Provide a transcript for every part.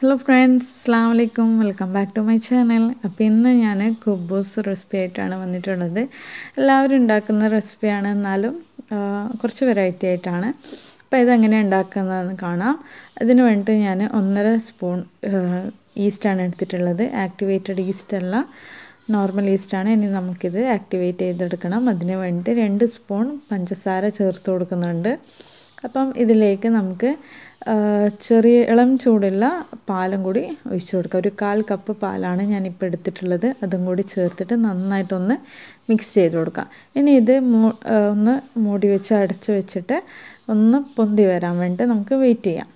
hello friends അസ്സാം വലൈക്കും welcome back to my channel അപ്പോൾ ഇന്ന് ഞാൻ കുബൂസ് റെസിപ്പി ആയിട്ടാണ് വന്നിട്ടുള്ളത് എല്ലാവരും ഉണ്ടാക്കുന്ന റെസിപ്പിയാണ് എന്നാലും കുറച്ച് വെറൈറ്റി ആയിട്ടാണ് അപ്പോൾ ഇതെങ്ങനെ ഉണ്ടാക്കുന്നതെന്ന് കാണാം അതിന് വേണ്ടിയിട്ട് ഞാൻ ഒന്നര സ്പൂൺ ഈസ്റ്റാണ് എടുത്തിട്ടുള്ളത് ആക്ടിവേറ്റഡ് ഈസ്റ്റ് അല്ല നോർമൽ ഈസ്റ്റാണ് ഇനി നമുക്കിത് ആക്ടിവേറ്റ് ചെയ്തെടുക്കണം അതിന് വേണ്ടിയിട്ട് രണ്ട് സ്പൂൺ പഞ്ചസാര ചേർത്ത് കൊടുക്കുന്നുണ്ട് അപ്പം ഇതിലേക്ക് നമുക്ക് ചെറിയ ഇളം ചൂടുള്ള പാലും കൂടി ഒഴിച്ചു കൊടുക്കുക ഒരു കാൽ കപ്പ് പാലാണ് ഞാനിപ്പോൾ എടുത്തിട്ടുള്ളത് അതും കൂടി ചേർത്തിട്ട് നന്നായിട്ടൊന്ന് മിക്സ് ചെയ്ത് കൊടുക്കാം ഇനി ഇത് ഒന്ന് മൂടി വെച്ച് അടച്ച് വെച്ചിട്ട് ഒന്ന് പൊന്തി വരാൻ വേണ്ടി നമുക്ക് വെയിറ്റ് ചെയ്യാം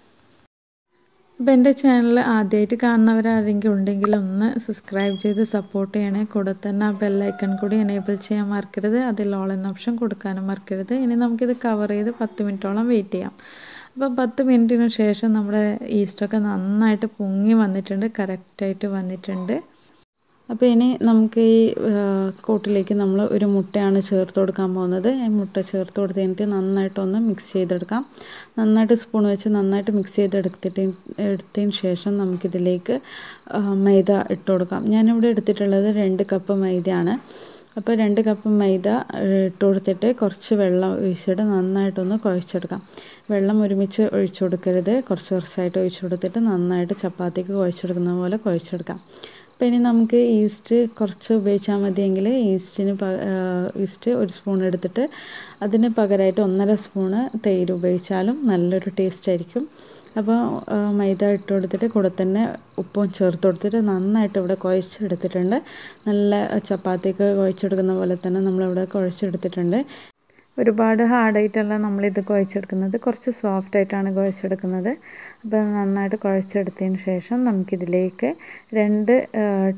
ഇപ്പം എൻ്റെ ചാനൽ ആദ്യമായിട്ട് കാണുന്നവരാരെങ്കിലും ഉണ്ടെങ്കിൽ ഒന്ന് സബ്സ്ക്രൈബ് ചെയ്ത് സപ്പോർട്ട് ചെയ്യണേ കൂടെ തന്നെ ആ ബെല്ലൈക്കൺ കൂടി എനേബിൾ ചെയ്യാൻ മറക്കരുത് അതിൽ ഓൾ എന്ന ഓപ്ഷൻ കൊടുക്കാനും മറക്കരുത് ഇനി നമുക്കിത് കവർ ചെയ്ത് പത്ത് മിനിറ്റോളം വെയിറ്റ് ചെയ്യാം അപ്പം പത്ത് മിനിറ്റിന് ശേഷം നമ്മുടെ ഈസ്റ്റൊക്കെ നന്നായിട്ട് പൊങ്ങി വന്നിട്ടുണ്ട് കറക്റ്റായിട്ട് വന്നിട്ടുണ്ട് അപ്പോൾ ഇനി നമുക്ക് ഈ കൂട്ടിലേക്ക് നമ്മൾ ഒരു മുട്ടയാണ് ചേർത്ത് കൊടുക്കാൻ പോകുന്നത് മുട്ട ചേർത്ത് കൊടുത്ത് കഴിഞ്ഞിട്ട് നന്നായിട്ടൊന്ന് മിക്സ് ചെയ്തെടുക്കാം നന്നായിട്ട് സ്പൂൺ വെച്ച് നന്നായിട്ട് മിക്സ് ചെയ്തെടുത്തിട്ട് എടുത്തതിന് ശേഷം നമുക്കിതിലേക്ക് മൈദ ഇട്ട് കൊടുക്കാം ഞാനിവിടെ എടുത്തിട്ടുള്ളത് രണ്ട് കപ്പ് മൈദയാണ് അപ്പോൾ രണ്ട് കപ്പ് മൈദ ഇട്ട് കൊടുത്തിട്ട് കുറച്ച് വെള്ളം ഒഴിച്ചിട്ട് നന്നായിട്ടൊന്ന് കുഴച്ചെടുക്കാം വെള്ളം ഒരുമിച്ച് ഒഴിച്ചു കൊടുക്കരുത് കുറച്ച് കുറച്ചായിട്ട് ഒഴിച്ചു കൊടുത്തിട്ട് നന്നായിട്ട് ചപ്പാത്തിക്ക് കുഴച്ചെടുക്കുന്ന പോലെ കുഴച്ചെടുക്കാം അപ്പോൾ ഇനി നമുക്ക് ഈസ്റ്റ് കുറച്ച് ഉപയോഗിച്ചാൽ മതിയെങ്കിൽ ഈസ്റ്റിന് പ ഈസ്റ്റ് ഒരു സ്പൂൺ എടുത്തിട്ട് അതിന് പകരമായിട്ട് ഒന്നര സ്പൂണ് തൈര് ഉപയോഗിച്ചാലും നല്ലൊരു ടേസ്റ്റ് ആയിരിക്കും അപ്പോൾ മൈദ ഇട്ട് കൊടുത്തിട്ട് കൂടെ തന്നെ ഉപ്പും ചേർത്ത് കൊടുത്തിട്ട് നന്നായിട്ട് ഇവിടെ കുഴച്ചെടുത്തിട്ടുണ്ട് നല്ല ചപ്പാത്തിക്ക് കുഴച്ചെടുക്കുന്ന പോലെ തന്നെ നമ്മളിവിടെ കുഴച്ചെടുത്തിട്ടുണ്ട് ഒരുപാട് ഹാർഡായിട്ടല്ല നമ്മളിത് കുഴച്ചെടുക്കുന്നത് കുറച്ച് സോഫ്റ്റ് ആയിട്ടാണ് കുഴച്ചെടുക്കുന്നത് അപ്പോൾ നന്നായിട്ട് കുഴച്ചെടുത്തതിന് ശേഷം നമുക്കിതിലേക്ക് രണ്ട്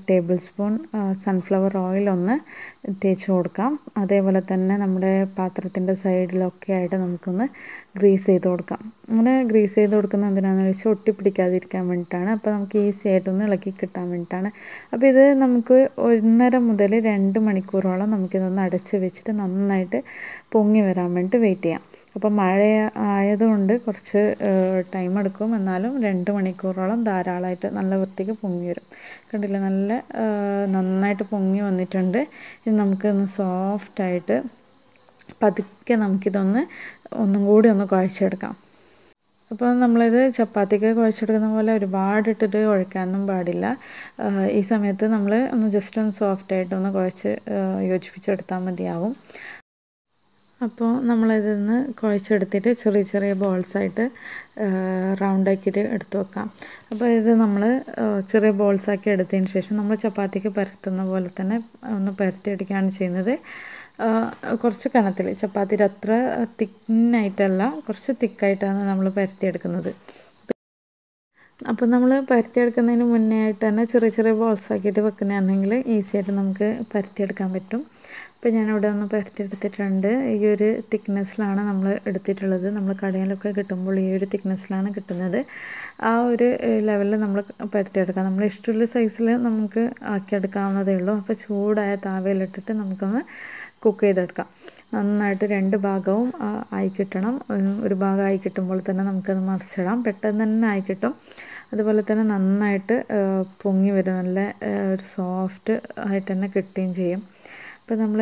ടേബിൾ സ്പൂൺ സൺഫ്ലവർ ഓയിൽ ഒന്ന് തേച്ച് കൊടുക്കാം അതേപോലെ തന്നെ നമ്മുടെ പാത്രത്തിൻ്റെ സൈഡിലൊക്കെ ആയിട്ട് നമുക്കൊന്ന് ഗ്രീസ് ചെയ്ത് കൊടുക്കാം അങ്ങനെ ഗ്രീസ് ചെയ്ത് കൊടുക്കുന്നത് എന്തിനാണെന്ന് വെച്ചാൽ ഒട്ടിപ്പിടിക്കാതിരിക്കാൻ വേണ്ടിയിട്ടാണ് അപ്പോൾ നമുക്ക് ഈസി ആയിട്ടൊന്ന് ഇളക്കി കിട്ടാൻ വേണ്ടിയിട്ടാണ് അപ്പോൾ ഇത് നമുക്ക് ഒന്നര മുതൽ രണ്ട് മണിക്കൂറോളം നമുക്കിതൊന്ന് അടച്ച് വെച്ചിട്ട് നന്നായിട്ട് പൊങ്ങി വരാൻ വേണ്ടിയിട്ട് വെയിറ്റ് ചെയ്യാം അപ്പം മഴ ആയതുകൊണ്ട് കുറച്ച് ടൈം എടുക്കും എന്നാലും രണ്ട് മണിക്കൂറോളം ധാരാളമായിട്ട് നല്ല വൃത്തിക്ക് പൊങ്ങി വരും കണ്ടില്ലേ നല്ല നന്നായിട്ട് പൊങ്ങി വന്നിട്ടുണ്ട് ഇനി നമുക്കൊന്ന് സോഫ്റ്റായിട്ട് പതുക്കെ നമുക്കിതൊന്ന് ഒന്നും കൂടി ഒന്ന് കുഴച്ചെടുക്കാം അപ്പോൾ നമ്മളിത് ചപ്പാത്തിക്ക് കുഴച്ചെടുക്കുന്ന പോലെ ഒരുപാട് ഇട്ടിട്ട് കുഴക്കാനൊന്നും പാടില്ല ഈ സമയത്ത് നമ്മൾ ഒന്ന് ജസ്റ്റ് ഒന്ന് സോഫ്റ്റായിട്ടൊന്ന് ഒന്ന് കുഴച്ച് യോജിപ്പിച്ചെടുത്താൽ മതിയാവും അപ്പോൾ നമ്മളിതിൽ നിന്ന് കുഴച്ചെടുത്തിട്ട് ചെറിയ ചെറിയ ബോൾസായിട്ട് റൗണ്ടാക്കിയിട്ട് എടുത്ത് വെക്കാം അപ്പോൾ ഇത് നമ്മൾ ചെറിയ ബോൾസാക്കി എടുത്തതിന് ശേഷം നമ്മൾ ചപ്പാത്തിക്ക് പരത്തുന്ന പോലെ തന്നെ ഒന്ന് പരത്തിയെടുക്കുകയാണ് ചെയ്യുന്നത് കുറച്ച് കനത്തിൽ ചപ്പാത്തിയുടെ അത്ര തിന്നായിട്ടല്ല കുറച്ച് തിക്കായിട്ടാണ് നമ്മൾ പരത്തിയെടുക്കുന്നത് അപ്പോൾ നമ്മൾ പരത്തിയെടുക്കുന്നതിന് മുന്നേ ആയിട്ട് തന്നെ ചെറിയ ചെറിയ ബോൾസാക്കിയിട്ട് വെക്കുന്നതാണെങ്കിൽ ഈസിയായിട്ട് നമുക്ക് പരത്തിയെടുക്കാൻ പറ്റും അപ്പോൾ ഞാൻ അവിടെ ഒന്ന് പരത്തിയെടുത്തിട്ടുണ്ട് ഈ ഒരു തിക്നെസ്സിലാണ് നമ്മൾ എടുത്തിട്ടുള്ളത് നമ്മൾ കടയിലൊക്കെ കിട്ടുമ്പോൾ ഈ ഒരു തിക്നെസ്സിലാണ് കിട്ടുന്നത് ആ ഒരു ലെവലിൽ നമ്മൾ പരത്തിയെടുക്കാം നമ്മൾ ഇഷ്ടമുള്ള സൈസിൽ നമുക്ക് ആക്കിയെടുക്കാവുന്നതേ ഉള്ളൂ അപ്പോൾ ചൂടായ താവയിലിട്ടിട്ട് നമുക്കൊന്ന് കുക്ക് ചെയ്തെടുക്കാം നന്നായിട്ട് രണ്ട് ഭാഗവും ആയി കിട്ടണം ഒരു ഭാഗം ആയി കിട്ടുമ്പോൾ തന്നെ നമുക്കത് മറിച്ചിടാം പെട്ടെന്ന് തന്നെ ആയി കിട്ടും അതുപോലെ തന്നെ നന്നായിട്ട് പൊങ്ങി വരും നല്ല ഒരു സോഫ്റ്റ് ആയിട്ട് തന്നെ കിട്ടുകയും ചെയ്യും ഇപ്പം നമ്മൾ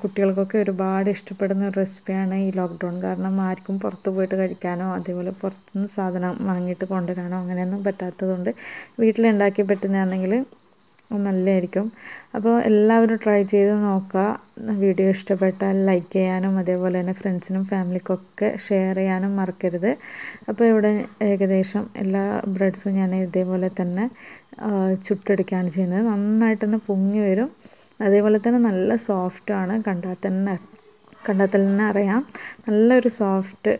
കുട്ടികൾക്കൊക്കെ ഒരുപാട് ഇഷ്ടപ്പെടുന്ന ഒരു റെസിപ്പിയാണ് ഈ ലോക്ക്ഡൗൺ കാരണം ആർക്കും പുറത്ത് പോയിട്ട് കഴിക്കാനോ അതേപോലെ പുറത്തുനിന്ന് സാധനം വാങ്ങിയിട്ട് കൊണ്ടുവരാനോ അങ്ങനെയൊന്നും പറ്റാത്തതുകൊണ്ട് വീട്ടിലുണ്ടാക്കി പറ്റുന്നതാണെങ്കിൽ നല്ലതായിരിക്കും അപ്പോൾ എല്ലാവരും ട്രൈ ചെയ്ത് നോക്കുക വീഡിയോ ഇഷ്ടപ്പെട്ടാൽ ലൈക്ക് ചെയ്യാനും അതേപോലെ തന്നെ ഫ്രണ്ട്സിനും ഫാമിലിക്കൊക്കെ ഷെയർ ചെയ്യാനും മറക്കരുത് അപ്പോൾ ഇവിടെ ഏകദേശം എല്ലാ ബ്രെഡ്സും ഞാൻ ഇതേപോലെ തന്നെ ചുട്ടെടുക്കുകയാണ് ചെയ്യുന്നത് നന്നായിട്ടൊന്ന് പൊങ്ങി വരും അതേപോലെ തന്നെ നല്ല സോഫ്റ്റാണ് കണ്ടാൽ തന്നെ കണ്ടാൽ തന്നെ അറിയാം നല്ലൊരു സോഫ്റ്റ്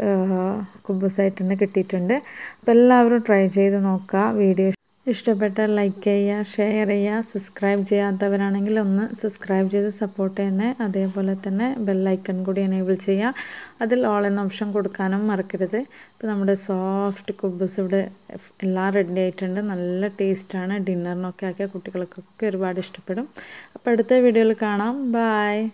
കുബ്ബസായിട്ട് തന്നെ കിട്ടിയിട്ടുണ്ട് അപ്പോൾ എല്ലാവരും ട്രൈ ചെയ്ത് നോക്കുക വീഡിയോ ഇഷ്ടപ്പെട്ടാൽ ലൈക്ക് ചെയ്യുക ഷെയർ ചെയ്യുക സബ്സ്ക്രൈബ് ചെയ്യാത്തവരാണെങ്കിൽ ഒന്ന് സബ്സ്ക്രൈബ് ചെയ്ത് സപ്പോർട്ട് ചെയ്യണേ അതേപോലെ തന്നെ ബെല്ലൈക്കൺ കൂടി എനേബിൾ ചെയ്യുക അതിൽ ഓൾ എന്ന ഓപ്ഷൻ കൊടുക്കാനും മറക്കരുത് ഇപ്പോൾ നമ്മുടെ സോഫ്റ്റ് കുബ്ബസ് ഇവിടെ എല്ലാം റെഡി ആയിട്ടുണ്ട് നല്ല ടേസ്റ്റാണ് ഡിന്നറിനൊക്കെ ആക്കിയ കുട്ടികൾക്കൊക്കെ ഒരുപാട് ഇഷ്ടപ്പെടും അപ്പോൾ അടുത്ത വീഡിയോയിൽ കാണാം ബായ്